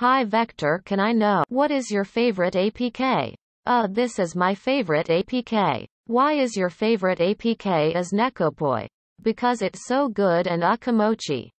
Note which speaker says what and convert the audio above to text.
Speaker 1: Hi Vector can I know? What is your favorite APK? Uh this is my favorite APK. Why is your favorite APK is Nekopoi? Because it's so good and akamochi.